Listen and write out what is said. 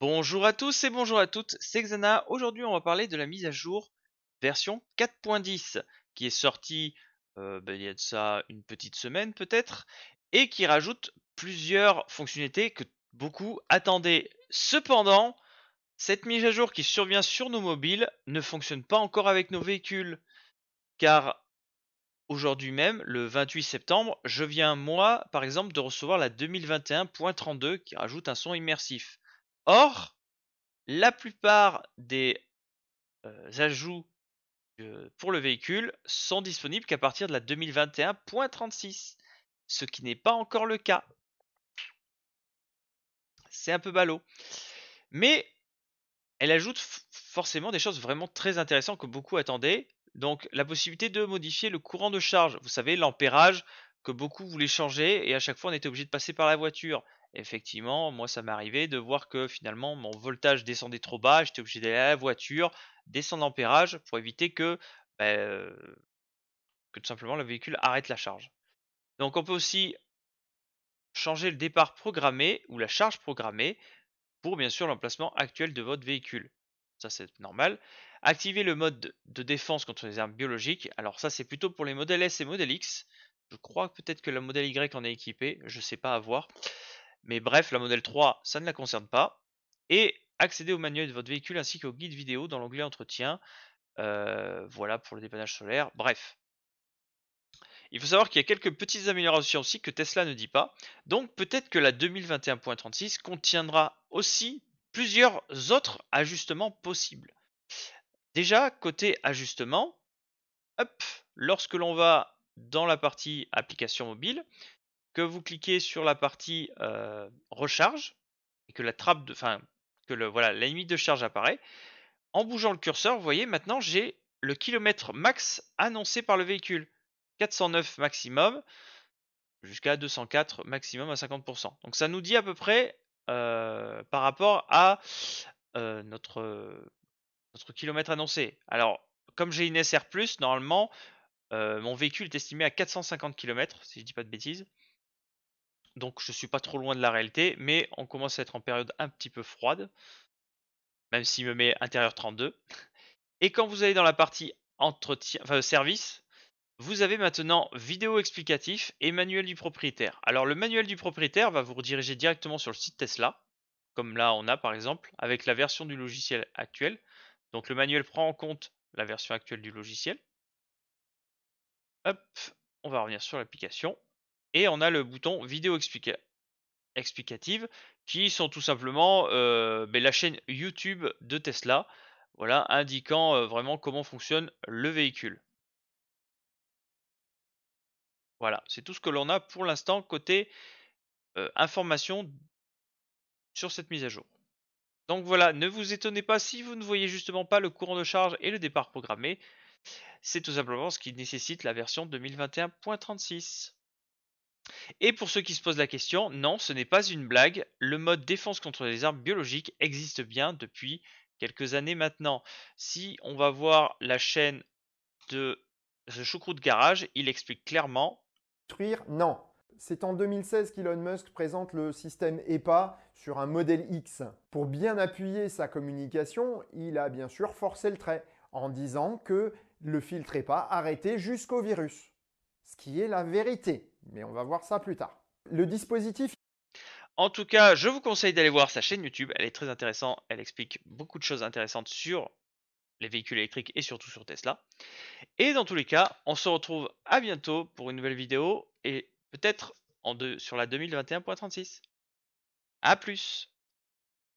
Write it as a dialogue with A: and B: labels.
A: Bonjour à tous et bonjour à toutes, c'est Xana. Aujourd'hui, on va parler de la mise à jour version 4.10 qui est sortie euh, ben, il y a de ça une petite semaine peut-être et qui rajoute plusieurs fonctionnalités que beaucoup attendaient. Cependant, cette mise à jour qui survient sur nos mobiles ne fonctionne pas encore avec nos véhicules car aujourd'hui même, le 28 septembre, je viens moi par exemple de recevoir la 2021.32 qui rajoute un son immersif. Or, la plupart des euh, ajouts pour le véhicule sont disponibles qu'à partir de la 2021.36, ce qui n'est pas encore le cas. C'est un peu ballot. Mais elle ajoute forcément des choses vraiment très intéressantes que beaucoup attendaient. Donc la possibilité de modifier le courant de charge, vous savez, l'ampérage que beaucoup voulaient changer et à chaque fois on était obligé de passer par la voiture effectivement, moi ça m'est arrivé de voir que finalement mon voltage descendait trop bas, j'étais obligé d'aller à la voiture, descendre l'ampérage pour éviter que, bah, euh, que tout simplement le véhicule arrête la charge. Donc on peut aussi changer le départ programmé ou la charge programmée pour bien sûr l'emplacement actuel de votre véhicule. Ça c'est normal. Activer le mode de défense contre les armes biologiques. Alors ça c'est plutôt pour les modèles S et modèles X. Je crois peut-être que la modèle Y en est équipée, je sais pas à voir. Mais bref, la modèle 3, ça ne la concerne pas. Et accéder au manuel de votre véhicule ainsi qu'au guide vidéo dans l'onglet entretien. Euh, voilà pour le dépannage solaire. Bref. Il faut savoir qu'il y a quelques petites améliorations aussi que Tesla ne dit pas. Donc peut-être que la 2021.36 contiendra aussi plusieurs autres ajustements possibles. Déjà, côté ajustement, lorsque l'on va dans la partie application mobile, vous cliquez sur la partie recharge et que la trappe de, enfin, que le, voilà, la limite de charge apparaît. En bougeant le curseur, vous voyez maintenant j'ai le kilomètre max annoncé par le véhicule. 409 maximum jusqu'à 204 maximum à 50%. Donc ça nous dit à peu près par rapport à notre, notre kilomètre annoncé. Alors comme j'ai une SR, normalement mon véhicule est estimé à 450 km, si je dis pas de bêtises. Donc je suis pas trop loin de la réalité, mais on commence à être en période un petit peu froide, même s'il me met intérieur 32. Et quand vous allez dans la partie entretien, service, vous avez maintenant vidéo explicatif et manuel du propriétaire. Alors le manuel du propriétaire va vous rediriger directement sur le site Tesla, comme là on a par exemple, avec la version du logiciel actuel. Donc le manuel prend en compte la version actuelle du logiciel. Hop, on va revenir sur l'application. Et on a le bouton vidéo explicative qui sont tout simplement euh, ben, la chaîne YouTube de Tesla, voilà, indiquant euh, vraiment comment fonctionne le véhicule. Voilà, c'est tout ce que l'on a pour l'instant côté euh, information sur cette mise à jour. Donc voilà, ne vous étonnez pas si vous ne voyez justement pas le courant de charge et le départ programmé. C'est tout simplement ce qui nécessite la version 2021.36. Et pour ceux qui se posent la question, non, ce n'est pas une blague, le mode défense contre les armes biologiques existe bien depuis quelques années maintenant. Si on va voir la chaîne de ce choucroute garage, il explique clairement... Détruire, non. C'est en 2016 qu'Elon Musk présente le système EPA sur un modèle X. Pour bien appuyer sa communication, il a bien sûr forcé le trait en disant que le filtre EPA arrêtait jusqu'au virus. Ce qui est la vérité. Mais on va voir ça plus tard. Le dispositif en tout cas, je vous conseille d'aller voir sa chaîne YouTube. Elle est très intéressante. Elle explique beaucoup de choses intéressantes sur les véhicules électriques et surtout sur Tesla. Et dans tous les cas, on se retrouve à bientôt pour une nouvelle vidéo et peut-être en deux, sur la 2021.36. A plus